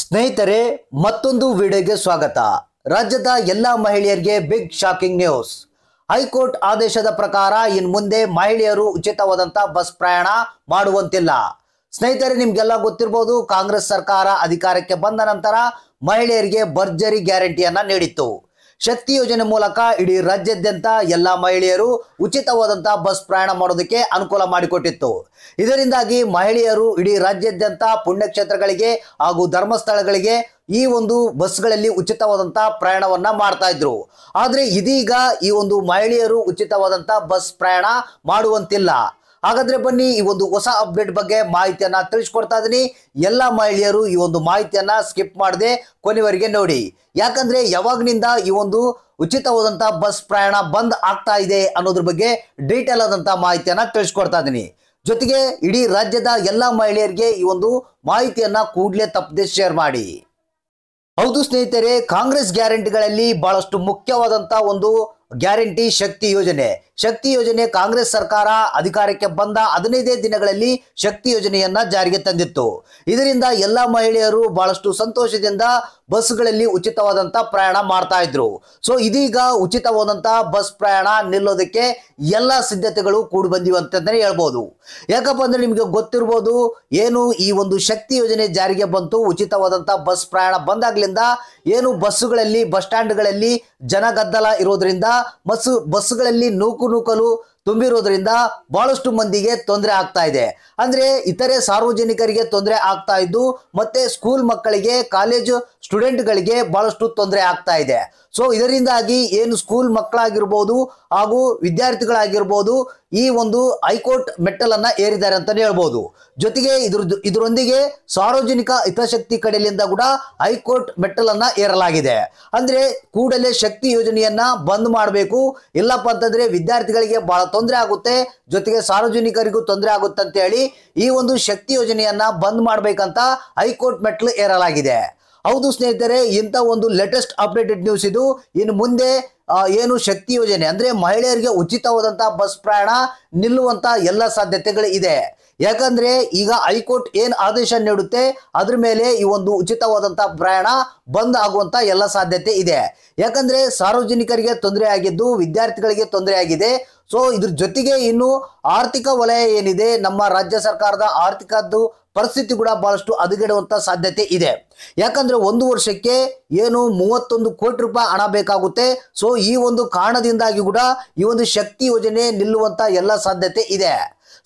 ಸ್ನೇಹಿತರೆ ಮತ್ತೊಂದು ವಿಡಿಯೋಗೆ ಸ್ವಾಗತ ರಾಜ್ಯದ ಎಲ್ಲಾ ಮಹಿಳೆಯರಿಗೆ ಬಿಗ್ ಶಾಕಿಂಗ್ ನ್ಯೂಸ್ ಹೈಕೋರ್ಟ್ ಆದೇಶದ ಪ್ರಕಾರ ಇನ್ ಮುಂದೆ ಮಹಿಳೆಯರು ಉಚಿತವಾದಂಥ ಬಸ್ ಪ್ರಯಾಣ ಮಾಡುವಂತಿಲ್ಲ ಸ್ನೇಹಿತರೆ ನಿಮ್ಗೆಲ್ಲ ಗೊತ್ತಿರಬಹುದು ಕಾಂಗ್ರೆಸ್ ಸರ್ಕಾರ ಅಧಿಕಾರಕ್ಕೆ ಬಂದ ನಂತರ ಮಹಿಳೆಯರಿಗೆ ಭರ್ಜರಿ ಗ್ಯಾರಂಟಿಯನ್ನ ನೀಡಿತ್ತು ಶಕ್ತಿ ಯೋಜನೆ ಮೂಲಕ ಇಡೀ ರಾಜ್ಯಾದ್ಯಂತ ಎಲ್ಲ ಮಹಿಳೆಯರು ಉಚಿತವಾದಂತಹ ಬಸ್ ಪ್ರಯಾಣ ಮಾಡೋದಕ್ಕೆ ಅನುಕೂಲ ಮಾಡಿಕೊಟ್ಟಿತ್ತು ಇದರಿಂದಾಗಿ ಮಹಿಳೆಯರು ಇಡೀ ರಾಜ್ಯಾದ್ಯಂತ ಪುಣ್ಯಕ್ಷೇತ್ರಗಳಿಗೆ ಹಾಗೂ ಧರ್ಮಸ್ಥಳಗಳಿಗೆ ಈ ಒಂದು ಬಸ್ಗಳಲ್ಲಿ ಉಚಿತವಾದಂತಹ ಪ್ರಯಾಣವನ್ನ ಮಾಡ್ತಾ ಇದ್ರು ಆದರೆ ಇದೀಗ ಈ ಒಂದು ಮಹಿಳೆಯರು ಉಚಿತವಾದಂತಹ ಬಸ್ ಪ್ರಯಾಣ ಮಾಡುವಂತಿಲ್ಲ ಹಾಗಾದ್ರೆ ಬನ್ನಿ ಈ ಒಂದು ಹೊಸ ಅಪ್ಡೇಟ್ ಬಗ್ಗೆ ಮಾಹಿತಿಯನ್ನ ತಿಳಿಸ್ಕೊಡ್ತಾ ಇದೀನಿ ಎಲ್ಲ ಮಹಿಳೆಯರು ಈ ಒಂದು ಮಾಹಿತಿಯನ್ನ ಸ್ಕಿಪ್ ಮಾಡದೆ ಕೊನೆವರೆಗೆ ನೋಡಿ ಯಾಕಂದ್ರೆ ಯಾವಾಗ್ನಿಂದ ಈ ಒಂದು ಉಚಿತವಾದಂತಹ ಬಸ್ ಪ್ರಯಾಣ ಬಂದ್ ಆಗ್ತಾ ಇದೆ ಅನ್ನೋದ್ರ ಬಗ್ಗೆ ಡೀಟೇಲ್ ಆದಂತ ಮಾಹಿತಿಯನ್ನ ತಿಳಿಸ್ಕೊಡ್ತಾ ಇದ್ದೀನಿ ಜೊತೆಗೆ ಇಡೀ ರಾಜ್ಯದ ಎಲ್ಲ ಮಹಿಳೆಯರಿಗೆ ಈ ಒಂದು ಮಾಹಿತಿಯನ್ನ ಕೂಡಲೇ ತಪ್ಪದೆ ಶೇರ್ ಮಾಡಿ ಹೌದು ಸ್ನೇಹಿತರೆ ಕಾಂಗ್ರೆಸ್ ಗ್ಯಾರಂಟಿಗಳಲ್ಲಿ ಬಹಳಷ್ಟು ಮುಖ್ಯವಾದಂತಹ ಒಂದು ಗ್ಯಾರಂಟಿ ಶಕ್ತಿ ಯೋಜನೆ ಶಕ್ತಿ ಯೋಜನೆ ಕಾಂಗ್ರೆಸ್ ಸರ್ಕಾರ ಅಧಿಕಾರಕ್ಕೆ ಬಂದ ಹದಿನೈದೇ ದಿನಗಳಲ್ಲಿ ಶಕ್ತಿ ಯೋಜನೆಯನ್ನ ಜಾರಿಗೆ ತಂದಿತ್ತು ಇದರಿಂದ ಎಲ್ಲ ಮಹಿಳೆಯರು ಬಹಳಷ್ಟು ಸಂತೋಷದಿಂದ ಬಸ್ಗಳಲ್ಲಿ ಉಚಿತವಾದಂತಹ ಪ್ರಯಾಣ ಮಾಡ್ತಾ ಇದ್ರು ಸೊ ಇದೀಗ ಉಚಿತವಾದಂತಹ ಬಸ್ ಪ್ರಯಾಣ ನಿಲ್ಲೋದಕ್ಕೆ ಎಲ್ಲಾ ಸಿದ್ಧತೆಗಳು ಕೂಡಿ ಬಂದಿವೆ ಅಂತಂದ್ರೆ ಹೇಳ್ಬೋದು ಯಾಕಪ್ಪ ಅಂದ್ರೆ ನಿಮಗೆ ಗೊತ್ತಿರ್ಬೋದು ಏನು ಈ ಒಂದು ಶಕ್ತಿ ಯೋಜನೆ ಜಾರಿಗೆ ಬಂತು ಉಚಿತವಾದಂತ ಬಸ್ ಪ್ರಯಾಣ ಬಂದಾಗ್ಲಿಂದ ಏನು ಬಸ್ಸುಗಳಲ್ಲಿ ಬಸ್ ಸ್ಟ್ಯಾಂಡ್ಗಳಲ್ಲಿ ಜನಗದ್ದಲ ಇರೋದ್ರಿಂದ ಬಸ್ ಬಸ್ಗಳಲ್ಲಿ ನೂಕು नुकलो ತುಂಬಿರೋದ್ರಿಂದ ಬಹಳಷ್ಟು ಮಂದಿಗೆ ತೊಂದರೆ ಆಗ್ತಾ ಇದೆ ಅಂದ್ರೆ ಇತರೆ ಸಾರ್ವಜನಿಕರಿಗೆ ತೊಂದರೆ ಆಗ್ತಾ ಇದ್ದು ಮತ್ತೆ ಸ್ಕೂಲ್ ಮಕ್ಕಳಿಗೆ ಕಾಲೇಜು ಗಳಿಗೆ ಬಹಳಷ್ಟು ತೊಂದರೆ ಆಗ್ತಾ ಇದೆ ಸೊ ಇದರಿಂದಾಗಿ ಏನು ಸ್ಕೂಲ್ ಮಕ್ಕಳಾಗಿರ್ಬೋದು ಹಾಗೂ ವಿದ್ಯಾರ್ಥಿಗಳಾಗಿರ್ಬೋದು ಈ ಒಂದು ಹೈಕೋರ್ಟ್ ಮೆಟ್ಟಲನ್ನ ಏರಿದ್ದಾರೆ ಅಂತಾನೆ ಹೇಳ್ಬೋದು ಜೊತೆಗೆ ಇದ್ರ ಇದರೊಂದಿಗೆ ಸಾರ್ವಜನಿಕ ಹಿತಶಕ್ತಿ ಕಡೆಯಿಂದ ಕೂಡ ಹೈಕೋರ್ಟ್ ಮೆಟ್ಟಲನ್ನ ಏರಲಾಗಿದೆ ಅಂದ್ರೆ ಕೂಡಲೇ ಶಕ್ತಿ ಯೋಜನೆಯನ್ನ ಬಂದ್ ಮಾಡಬೇಕು ಇಲ್ಲಪ್ಪ ಅಂತಂದ್ರೆ ವಿದ್ಯಾರ್ಥಿಗಳಿಗೆ ಬಹಳ ತೊಂದರೆ ಆಗುತ್ತೆ ಜೊತೆಗೆ ಸಾರ್ವಜನಿಕರಿಗೂ ತೊಂದರೆ ಆಗುತ್ತೆ ಅಂತ ಹೇಳಿ ಈ ಒಂದು ಶಕ್ತಿ ಯೋಜನೆಯನ್ನ ಬಂದ್ ಮಾಡಬೇಕಂತ ಹೈಕೋರ್ಟ್ ಮೆಟ್ಲು ಏರಲಾಗಿದೆ ಹೌದು ಸ್ನೇಹಿತರೆ ಇಂಥ ಒಂದು ಲೇಟೆಸ್ಟ್ ಅಪ್ಡೇಟೆಡ್ ನ್ಯೂಸ್ ಇದು ಇನ್ನು ಮುಂದೆ ಏನು ಶಕ್ತಿ ಯೋಜನೆ ಅಂದ್ರೆ ಮಹಿಳೆಯರಿಗೆ ಉಚಿತವಾದಂತಹ ಬಸ್ ಪ್ರಯಾಣ ನಿಲ್ಲುವಂತ ಎಲ್ಲ ಸಾಧ್ಯತೆಗಳು ಇದೆ ಯಾಕಂದ್ರೆ ಈಗ ಹೈಕೋರ್ಟ್ ಏನು ಆದೇಶ ನೀಡುತ್ತೆ ಅದ್ರ ಮೇಲೆ ಈ ಒಂದು ಉಚಿತವಾದಂತಹ ಪ್ರಯಾಣ ಬಂದ್ ಆಗುವಂತ ಎಲ್ಲ ಸಾಧ್ಯತೆ ಇದೆ ಯಾಕಂದ್ರೆ ಸಾರ್ವಜನಿಕರಿಗೆ ತೊಂದರೆ ಆಗಿದ್ದು ವಿದ್ಯಾರ್ಥಿಗಳಿಗೆ ತೊಂದರೆ ಆಗಿದೆ ಸೊ ಇದ್ರ ಜೊತೆಗೆ ಇನ್ನು ಆರ್ಥಿಕ ವಲಯ ಏನಿದೆ ನಮ್ಮ ರಾಜ್ಯ ಸರ್ಕಾರದ ಆರ್ಥಿಕದ್ದು ಪರಿಸ್ಥಿತಿ ಕೂಡ ಬಹಳಷ್ಟು ಹದಗೆಡುವಂಥ ಸಾಧ್ಯತೆ ಇದೆ ಯಾಕಂದ್ರೆ ಒಂದು ವರ್ಷಕ್ಕೆ ಏನು ಮೂವತ್ತೊಂದು ಕೋಟಿ ರೂಪಾಯಿ ಹಣ ಬೇಕಾಗುತ್ತೆ ಸೊ ಈ ಒಂದು ಕಾರಣದಿಂದಾಗಿ ಕೂಡ ಈ ಒಂದು ಶಕ್ತಿ ಯೋಜನೆ ನಿಲ್ಲುವಂತ ಎಲ್ಲ ಸಾಧ್ಯತೆ ಇದೆ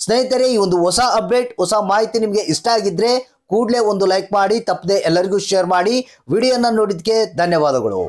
ಸ್ನೇಹಿತರೆ ಈ ಒಂದು ಹೊಸ ಅಪ್ಡೇಟ್ ಹೊಸ ಮಾಹಿತಿ ನಿಮಗೆ ಇಷ್ಟ ಆಗಿದ್ರೆ ಕೂಡಲೇ ಒಂದು ಲೈಕ್ ಮಾಡಿ ತಪ್ಪದೆ ಎಲ್ಲರಿಗೂ ಶೇರ್ ಮಾಡಿ ವಿಡಿಯೋನ ನೋಡಿದ್ಕೆ ಧನ್ಯವಾದಗಳು